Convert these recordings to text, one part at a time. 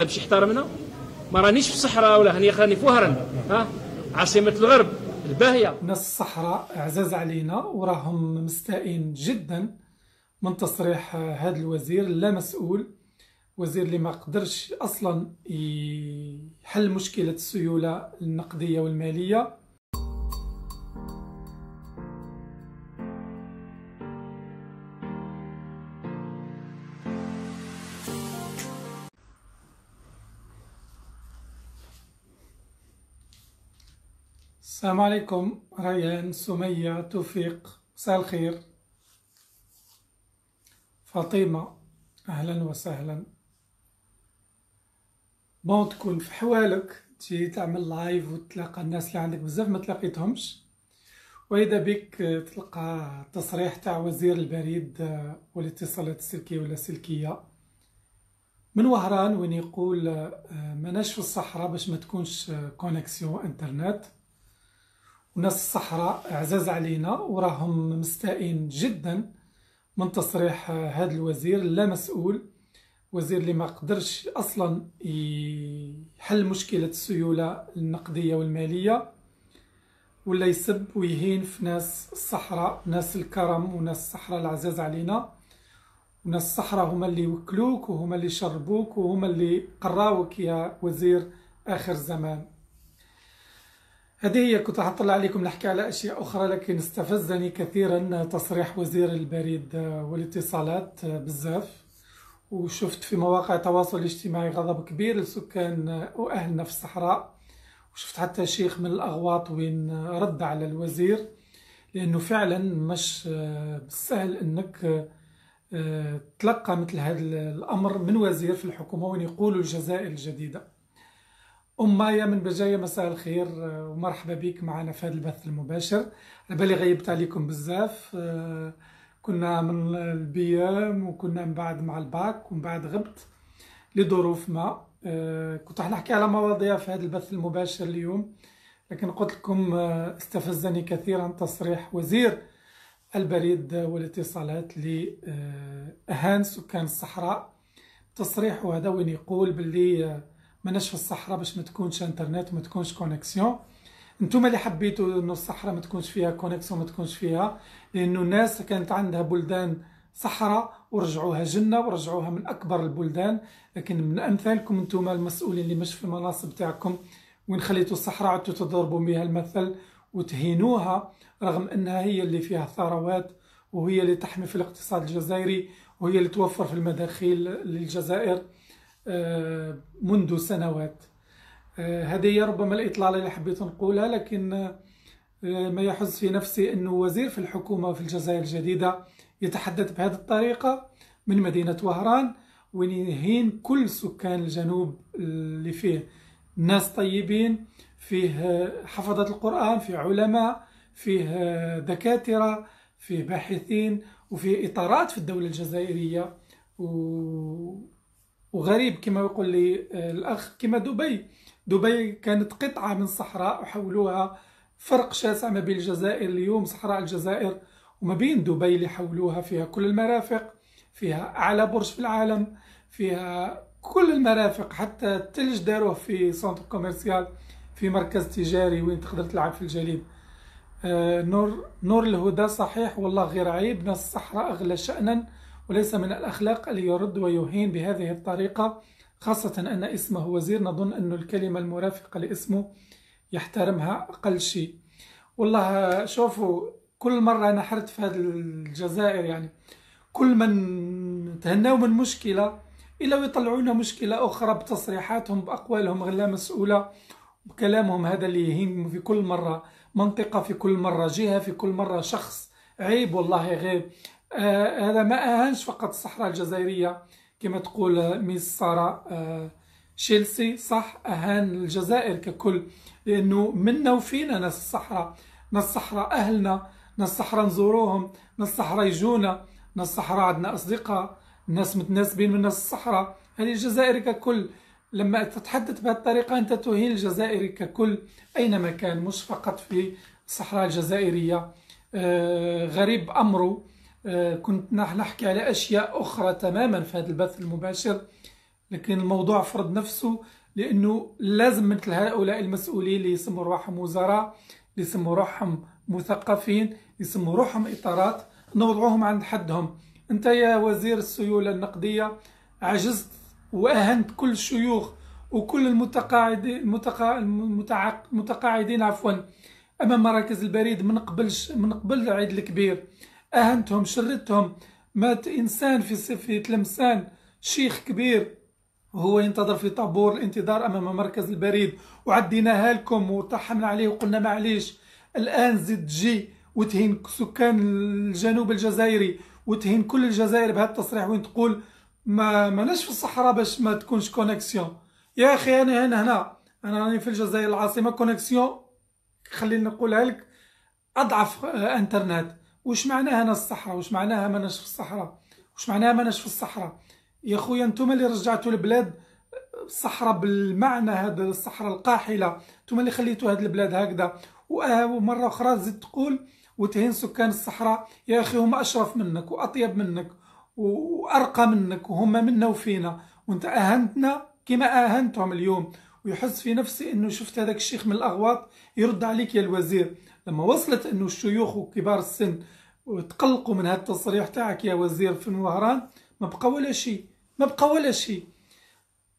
باش يحترمنا ما رانيش في الصحراء ولا هني خاني في وهران ها عاصمة الغرب الباهية ناس الصحراء عزاز علينا وراهم مستائين جدا من تصريح هذا الوزير لا مسؤول وزير اللي ما قدرش اصلا يحل مشكلة السيولة النقدية والمالية السلام عليكم ريان سمية توفيق مساء الخير فاطمة أهلا وسهلا بون تكون في حوالك تجي تعمل لايف وتلقى الناس اللي عندك بزاف ما تلاقيتهمش وإذا بك تلقى تصريح تاع وزير البريد آه، والاتصالات السلكية ولا السلكية من وهران وين يقول آه، مناش في الصحراء باش ما تكونش كونيكسيون آه، انترنت وناس الصحراء عزاز علينا وراهم مستائين جدا من تصريح هذا الوزير لا مسؤول وزير اللي ما قدرش اصلا يحل مشكله السيوله النقديه والماليه ولا يسب ويهين في ناس الصحراء ناس الكرم وناس الصحراء العزاز علينا وناس الصحراء هما اللي وكلوك وهما اللي شربوك وهما اللي قراوك يا وزير اخر زمان هذه هي كنت راح اطلع عليكم نحكي على اشياء اخرى لكن استفزني كثيرا تصريح وزير البريد آه، والاتصالات آه، بزاف وشفت في مواقع التواصل الاجتماعي غضب كبير لسكان آه، واهلنا في الصحراء وشفت حتى شيخ من الاغواط وين رد على الوزير لانه فعلا مش بالسهل انك تلقى مثل هذا الامر من وزير في الحكومه وين يقول الجزائر الجديده أم مايا من بجاية مساء الخير آه، ومرحبا بك معنا في هذا البث المباشر على بالي غيبت عليكم بزاف آه، كنا من البيام وكنا من بعد مع الباك ومن بعد غبت لظروف ما آه، كنت راح نحكي على مواضيع في هذا البث المباشر اليوم لكن قلت لكم استفزني كثيرا تصريح وزير البريد والاتصالات لأهان سكان الصحراء تصريحه هذا وين يقول باللي ماناش في الصحراء باش ما تكونش انترنت وما تكونش كونيكسيون نتوما اللي حبيتوا انه الصحراء ما تكونش فيها كونيكسيون ما تكونش فيها لانه الناس كانت عندها بلدان صحراء ورجعوها جنة ورجعوها من أكبر البلدان لكن من أمثالكم أنتم المسؤولين اللي مش في المناصب تاعكم وين خليتوا الصحراء عدتوا تضربوا بها المثل وتهينوها رغم أنها هي اللي فيها الثروات وهي اللي تحمي في الاقتصاد الجزائري وهي اللي توفر في المداخيل للجزائر آه، منذ سنوات آه، هذه ربما الإطلالة اللي حبيت نقولها لكن آه، ما يحز في نفسي أنه وزير في الحكومة في الجزائر الجديدة يتحدث بهذه الطريقة من مدينة وهران وينهين كل سكان الجنوب اللي فيه ناس طيبين فيه حفظة القرآن فيه علماء فيه دكاترة فيه باحثين وفيه إطارات في الدولة الجزائرية و وغريب كما يقول لي آه، الاخ كما دبي دبي كانت قطعه من صحراء وحولوها فرق شاسع ما بين الجزائر اليوم صحراء الجزائر وما بين دبي اللي حولوها فيها كل المرافق فيها اعلى برج في العالم فيها كل المرافق حتى الثلج داروه في سنتر كوميرسيال في مركز تجاري وين تقدر تلعب في الجليد آه نور نور الهدى صحيح والله غير عيب ناس الصحراء اغلى شانا وليس من الأخلاق أن يرد ويهين بهذه الطريقة خاصة أن اسمه وزير نظن أن الكلمة المرافقة لاسمه يحترمها أقل شيء والله شوفوا كل مرة أنا حرت في هذه الجزائر يعني كل من تهناو من مشكلة إلا ويطلعونا مشكلة أخرى بتصريحاتهم بأقوالهم غير لا مسؤولة بكلامهم هذا اللي يهين في كل مرة منطقة في كل مرة جهة في كل مرة شخص عيب والله غيب آه، هذا ما اهانش فقط الصحراء الجزائريه كما تقول آه، ميس ساره تشيلسي آه، صح اهان الجزائر ككل لانه منا وفينا ناس الصحراء ناس الصحراء اهلنا ناس الصحراء نزوروهم ناس الصحراء يجونا ناس الصحراء عندنا اصدقاء ناس متناسبين من ناس الصحراء هذه الجزائر ككل لما تتحدث بهذه الطريقة أنت تهين الجزائر ككل أينما كان مش فقط في الصحراء الجزائرية غريب أمره آه، كنت نحكي على أشياء أخرى تماما في هذا البث المباشر لكن الموضوع فرض نفسه لأنه لازم مثل هؤلاء المسؤولين اللي يسموا روحهم وزراء اللي يسموا روحهم مثقفين يسموا روحهم إطارات نوضعوهم عند حدهم أنت يا وزير السيولة النقدية عجزت وأهنت كل الشيوخ وكل المتقاعدين المتقا... المتقاعدين عفوا أمام مراكز البريد من قبل من قبل العيد الكبير اهنتهم شردتهم مات انسان في في تلمسان شيخ كبير وهو ينتظر في طابور الانتظار امام مركز البريد وعديناها لكم وطحنا عليه وقلنا معليش الان زد جي وتهين سكان الجنوب الجزائري وتهين كل الجزائر بهذا التصريح وين تقول ما ماناش في الصحراء باش ما تكونش كونيكسيون يا اخي انا هنا هنا انا راني في الجزائر العاصمه كونيكسيون خليني نقولها لك اضعف آه، انترنت وش معناها انا الصحراء وش معناها ناش في الصحراء وش معناها ناش في الصحراء يا خويا نتوما اللي رجعتوا البلاد الصحراء بالمعنى هذا الصحراء القاحله نتوما اللي خليتوا هاد البلاد هكذا آه، ومره اخرى زدت تقول وتهين سكان الصحراء يا اخي هم اشرف منك واطيب منك وارقى منك وهم منا وفينا وانت اهنتنا كما اهنتهم اليوم ويحس في نفسي انه شفت هذاك الشيخ من الاغواط يرد عليك يا الوزير لما وصلت انه الشيوخ وكبار السن تقلقوا من هذا التصريح تاعك يا وزير في وهران ما بقى ولا شيء ما بقى ولا شيء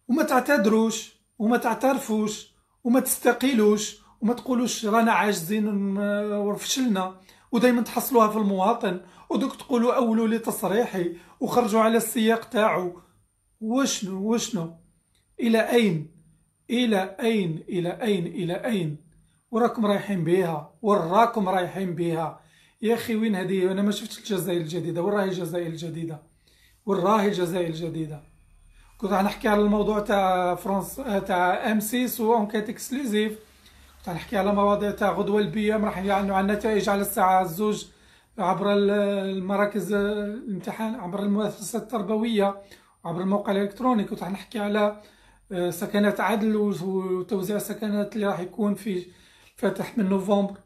وما تعتذروش وما تعترفوش وما تستقيلوش وما تقولوش رانا عاجزين وفشلنا ودائما تحصلوها في المواطن ودوك تقولوا اولوا لي تصريحي وخرجوا على السياق تاعو وشنو وشنو الى اين الى اين الى اين الى اين, إلى أين؟ وراكم رايحين بها وراكم رايحين بها يا اخي وين هذه انا ما شفتش الجزائر الجديده وين راهي الجزائر الجديده وين راهي الجزائر الجديده كنت راح نحكي على الموضوع تاع فرنسا تاع ام 6 وهم كانت اكسكلوزيف كنت راح نحكي على مواضيع تاع غدوه البيام راح يعلنوا عن النتائج على الساعه الزوج عبر المراكز الامتحان عبر المؤسسات التربويه عبر الموقع الالكتروني كنت راح نحكي على آه، سكنات عدل وتوزيع السكنات اللي راح يكون في فاتح من نوفمبر كنت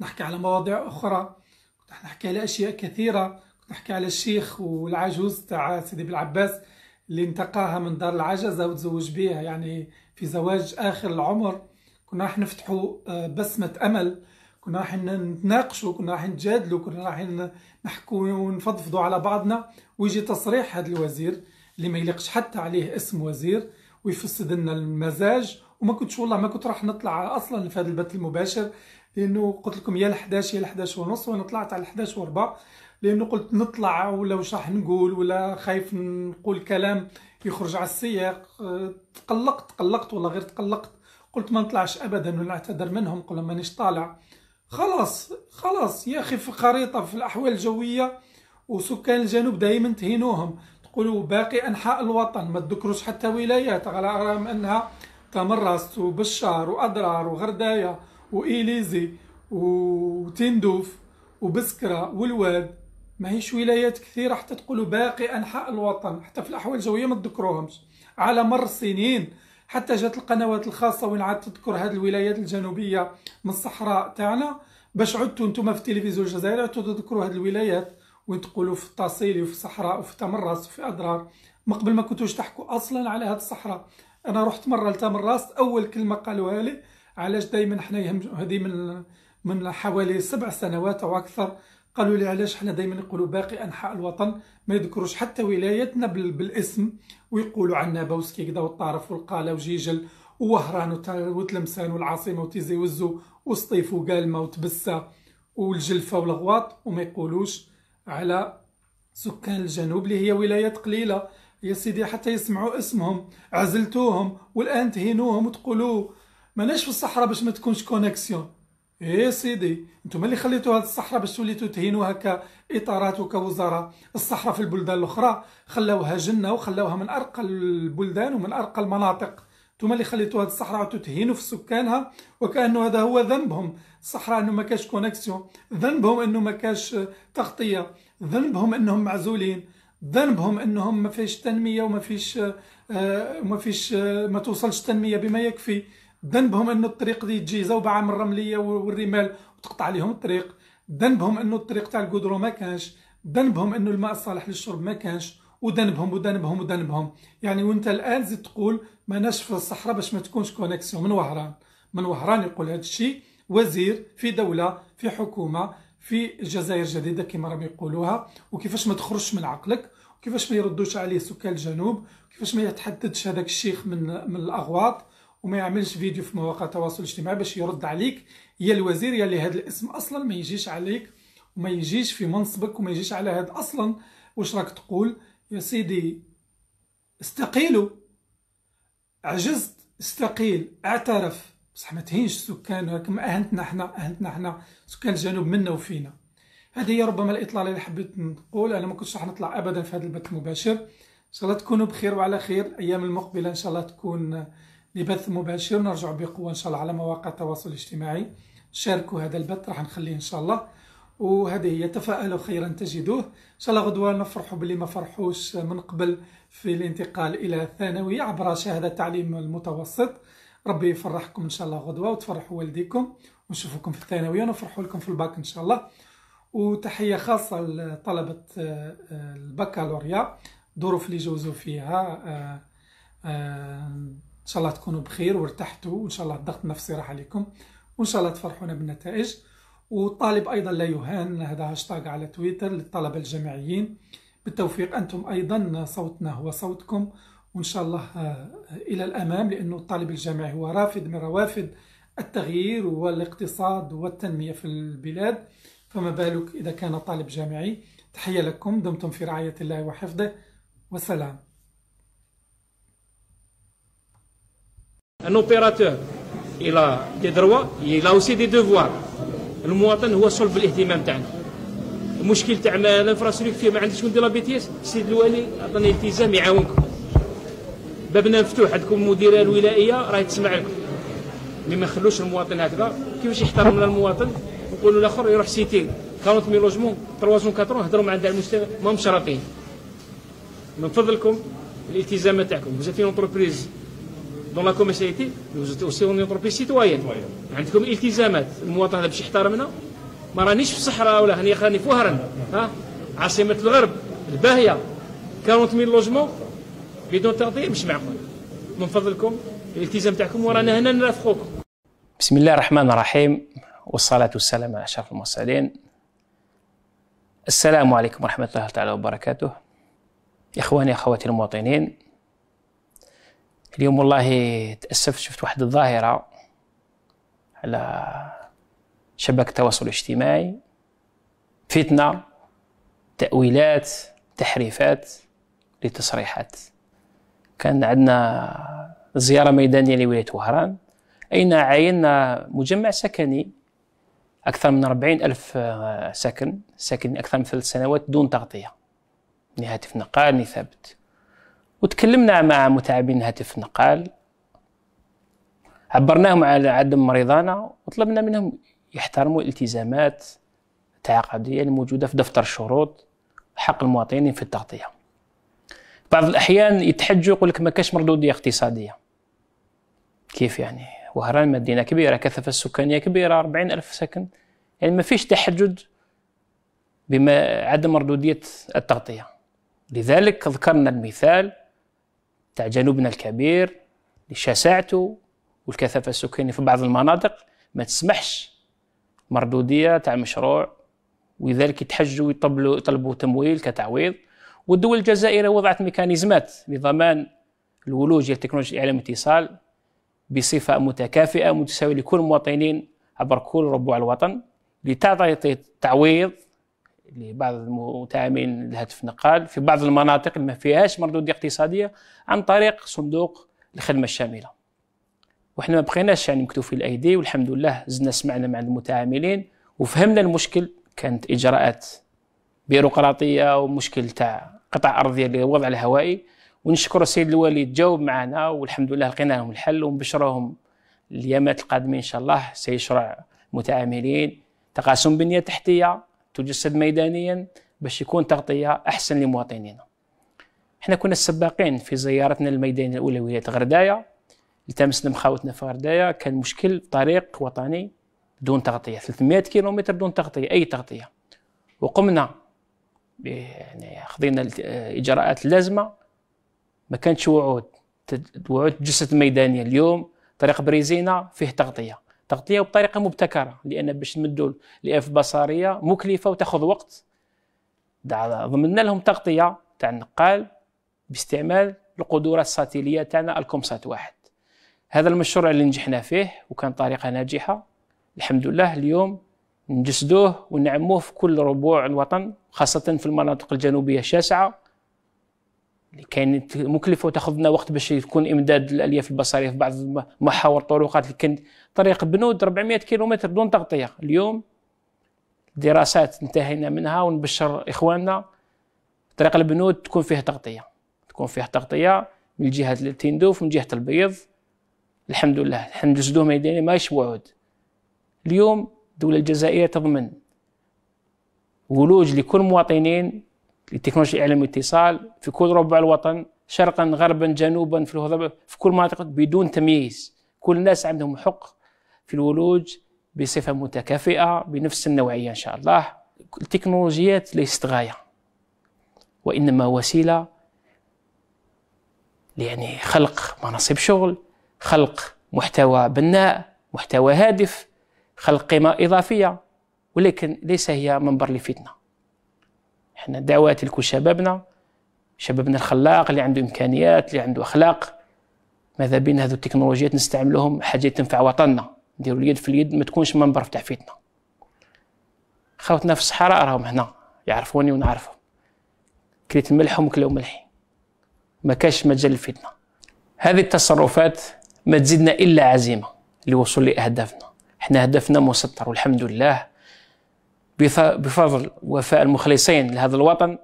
نحكي على مواضيع أخرى كنت نحكي على أشياء كثيرة كنت نحكي على الشيخ والعجوز تاع سيدي بالعباس اللي انتقاها من دار العجزة وتزوج بها يعني في زواج آخر العمر كنا راح نفتحوا آه، بسمة أمل كنا راح نتناقشوا كنا راح نتجادلوا كنا راح نحكوا ونفضفضوا على بعضنا ويجي تصريح هذا الوزير اللي ما يليقش حتى عليه اسم وزير ويفسد لنا المزاج وما كنتش والله ما كنت راح نطلع اصلا في هذا البث المباشر لانه قلت لكم يا 11 يا 11 ونص وانا طلعت على 11 وربع لانه قلت نطلع ولا واش راح نقول ولا خايف نقول كلام يخرج على السياق تقلقت تقلقت ولا غير تقلقت قلت ما نطلعش ابدا ونعتذر منهم قلت مانيش طالع خلاص خلاص يا اخي في خريطه في الاحوال الجويه وسكان الجنوب دائما تهينوهم تقولوا باقي انحاء الوطن ما تذكروش حتى ولايات على رغم انها كامراست وبشار وأضرار وغردايا وإيليزي وتندوف وبسكرة والواد ماهيش ولايات كثيرة حتى تقولوا باقي أنحاء الوطن حتى في الأحوال الجوية ما تذكروهمش على مر السنين حتى جات القنوات الخاصة وين عاد تذكر هذه الولايات الجنوبية من الصحراء تاعنا باش عدتوا نتوما في التلفزيون الجزائري عدتوا تذكروا هذه الولايات وين تقولوا في التصيلي وفي الصحراء وفي تمرس وفي أضرار من قبل ما كنتوش تحكوا أصلا على هذه الصحراء انا رحت مره لتامر راست اول كلمه قالوها لي علاش دائما حنا هذه من من حوالي سبع سنوات او اكثر قالوا لي علاش حنا دائما نقولوا باقي انحاء الوطن ما يذكروش حتى ولايتنا بالاسم ويقولوا عنا بوسكي كذا والطارف والقاله وجيجل ووهران وتلمسان والعاصمه وتيزي وزو وسطيف وقالمه وتبسه والجلفه والغواط وما يقولوش على سكان الجنوب اللي هي ولايات قليله يا سيدي حتى يسمعوا اسمهم عزلتوهم والان تهينوهم وتقولوا ماناش في الصحراء باش ما تكونش كونيكسيون ايه سيدي انتم اللي خليتوا هاد الصحراء باش وليتوا تهينوها كاطارات وكوزاره الصحراء في البلدان الاخرى خلاوها جنه وخلاوها من ارقى البلدان ومن ارقى المناطق انتم اللي خليتوا هاد الصحراء تهينوا في سكانها وكانه هذا هو ذنبهم الصحراء انه ما كاش كونيكسيون ذنبهم انه ما كاش تغطيه ذنبهم انهم معزولين ذنبهم انهم ما فيش تنميه وما فيش آه، آه، ما فيش آه، ما توصلش التنميه بما يكفي ذنبهم انه الطريق دي تجي زوبعه من الرمليه والرمال وتقطع عليهم الطريق ذنبهم انه الطريق تاع القدرو ما كانش ذنبهم انه الماء الصالح للشرب ما كانش وذنبهم وذنبهم وذنبهم يعني وانت الان زيد تقول ما ناش في الصحراء باش ما تكونش كونيكسيون من وهران من وهران يقول هذا الشيء وزير في دوله في حكومه في الجزائر الجديده كما راهم يقولوها وكيفاش ما تخرجش من عقلك وكيفاش ما يردوش عليه سكان الجنوب كيفاش ما يتحددش هذاك الشيخ من من الاغواط وما يعملش فيديو في مواقع التواصل الاجتماعي باش يرد عليك يا الوزير يا اللي هذا الاسم اصلا ما يجيش عليك وما يجيش في منصبك وما يجيش على هذا اصلا واش راك تقول يا سيدي استقيلوا عجزت استقيل اعترف بصح ما تهينش السكان كما اهنتنا حنا اهنتنا حنا سكان الجنوب منا وفينا هذه هي ربما الاطلاله اللي حبيت نقول انا ما كنتش راح نطلع ابدا في هذا البث المباشر ان شاء الله تكونوا بخير وعلى خير الايام المقبله ان شاء الله تكون لبث مباشر نرجع بقوه ان شاء الله على مواقع التواصل الاجتماعي شاركوا هذا البث راح نخليه ان شاء الله وهذه هي تفائلوا خيرا تجدوه ان شاء الله غدوه نفرحوا باللي ما فرحوش من قبل في الانتقال الى الثانوي عبر شهاده تعليم المتوسط ربي يفرحكم ان شاء الله غدوه وتفرحوا والديكم ونشوفكم في الثانويه ونفرحوا لكم في الباك ان شاء الله وتحيه خاصه لطلبه آه، آه، البكالوريا الظروف اللي جوزوا فيها آه، ان شاء الله تكونوا بخير وارتحتوا وان شاء الله الضغط النفسي راح عليكم وان شاء الله تفرحونا بالنتائج وطالب ايضا لا يهان هذا هاشتاغ على تويتر للطلبه الجامعيين بالتوفيق انتم ايضا صوتنا هو صوتكم وإن شاء الله آه، آه، إلى الأمام لأنه الطالب الجامعي هو رافد من روافد التغيير والاقتصاد والتنمية في البلاد فما بالك إذا كان طالب جامعي تحية لكم دمتم في رعاية الله وحفظه وسلام ان opérateur, الى a الى او سي دي دوفوار المواطن هو صلب الاهتمام تاعنا. المشكل تاع الانفراستركتور ما عنديش ندير لا بيتيس، السيد الوالي عطاني التزام يعاونكم. بابنا مفتوح عندكم المديريه الولائيه راهي تسمع لكم مي ما يخلوش المواطن هكذا كيفاش يحترمنا المواطن نقولوا الاخر يروح سيتي 40 مي لوجمون 304 هضروا مع عند المستوى ما هم شرطين من فضلكم الالتزامات تاعكم فوزيت اونتربريز دون لا كوميرسياليتي فوزيت اوسي اون اونتربريز سيتوايان عندكم التزامات المواطن هذا باش يحترمنا ما رانيش في الصحراء ولا هني راني في وهران ها عاصمه الغرب الباهيه 40 مي لوجمون بدون تغطيه مش معقول من فضلكم الالتزام تاعكم ورانا هنا نرافقوكم بسم الله الرحمن الرحيم والصلاة والسلام على أشرف المرسلين السلام عليكم ورحمة الله تعالى وبركاته إخواني أخواتي المواطنين اليوم والله تأسفت شفت واحد الظاهرة على شبكة التواصل الاجتماعي فتنة تأويلات تحريفات لتصريحات كان عندنا زيارة ميدانية لولاية وهران أين عينا مجمع سكني أكثر من 40 ألف آه، سكن ساكنين أكثر من ثلاث سنوات دون تغطية هاتف نقال لثابت وتكلمنا مع متعبين هاتف نقال عبرناهم على عدم مريضانا وطلبنا منهم يحترموا الالتزامات التعاقدية الموجودة في دفتر الشروط حق المواطنين في التغطية بعض الاحيان يتحجوا يقول لك ما كاش مردوديه اقتصاديه كيف يعني وهران مدينه كبيره كثافه سكانيه كبيره 40 الف سكن يعني ما فيش تحجج بما عدم مردوديه التغطيه لذلك ذكرنا المثال تاع جنوبنا الكبير لشساعته والكثافه السكانيه في بعض المناطق ما تسمحش مردوديه تاع مشروع ولذلك يتحجوا يطلبوا تمويل كتعويض والدول الجزائريه وضعت ميكانيزمات لضمان الولوج ديال تكنولوجيا الاعلام والاتصال بصفه متكافئه متساويه لكل المواطنين عبر كل ربوع الوطن لتعطي تعويض لبعض المتعاملين الهاتف النقال في بعض المناطق اللي ما فيهاش مردود اقتصاديه عن طريق صندوق الخدمه الشامله وحنا ما بقيناش يعني مكتوفين الايدي والحمد لله زدنا سمعنا مع المتعاملين وفهمنا المشكل كانت اجراءات بيروقراطيه ومشكل تاع قطع ارضيه اللي الهوائي ونشكر السيد الوالي تجاوب معنا والحمد لله لقينا لهم الحل ونبشرهم اليامات القادمين ان شاء الله سيشرع متعاملين تقاسم بنيه تحتيه تجسد ميدانيا باش يكون تغطيه احسن لمواطنينا. احنا كنا السباقين في زيارتنا الميدانيه الاولى وهي غردايه التمسنا مخاوتنا في غردايه كان مشكل طريق وطني بدون تغطيه 300 كيلومتر بدون تغطيه اي تغطيه وقمنا يعني خذينا الاجراءات آه، اللازمه ما كانتش وعود وعود تجسد ميدانيه اليوم طريق بريزينا فيه تغطيه تغطيه وبطريقه مبتكره لان باش نمدوا لاف بصريه مكلفه وتاخذ وقت ضمننا لهم تغطيه تاع النقال باستعمال القدرات الساتيليه تاعنا الكومسات واحد هذا المشروع اللي نجحنا فيه وكان طريقه ناجحه الحمد لله اليوم نجسدوه ونعموه في كل ربوع الوطن خاصة في المناطق الجنوبية الشاسعة اللي كانت مكلفة وتاخذنا وقت باش يكون إمداد الألياف البصرية في بعض محاور الطرقات اللي كانت طريق بنود 400 كيلومتر دون تغطية اليوم دراسات انتهينا منها ونبشر إخواننا طريق البنود تكون فيها تغطية تكون فيها تغطية من جهة التندوف من جهة البيض الحمد لله حنجسدوه ميداني ماهيش وعود اليوم الدولة الجزائرية تضمن ولوج لكل مواطنين لتكنولوجيا الإعلام والاتصال في كل ربع الوطن شرقا غربا جنوبا في الهضبة في كل مناطق بدون تمييز كل الناس عندهم حق في الولوج بصفة متكافئة بنفس النوعية إن شاء الله التكنولوجيات ليست غاية وإنما وسيلة يعني خلق مناصب شغل خلق محتوى بناء محتوى هادف خلق قيمة إضافية ولكن ليس هي منبر لفتنة احنا دعوات لكل شبابنا شبابنا الخلاق اللي عنده إمكانيات اللي عنده أخلاق ماذا بين هذو التكنولوجيات نستعملوهم حاجة تنفع وطننا نديروا اليد في اليد ما تكونش منبر تاع فتنة خوتنا في الصحراء راهم هنا يعرفوني ونعرفهم كليت الملح كلاو ملحي ما كاش مجال للفتنه هذه التصرفات ما تزيدنا الا عزيمه للوصول لاهدافنا احنا هدفنا مسطر والحمد لله بفضل وفاء المخلصين لهذا الوطن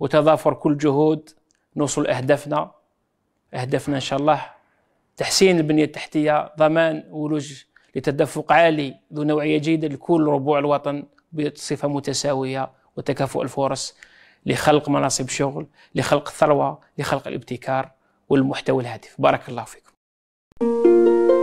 وتضافر كل جهود نوصل أهدافنا أهدافنا إن شاء الله تحسين البنية التحتية ضمان ولوج لتدفق عالي ذو نوعية جيدة لكل ربوع الوطن بصفة متساوية وتكافؤ الفرص لخلق مناصب شغل لخلق الثروة لخلق الابتكار والمحتوى الهادف بارك الله فيكم thank you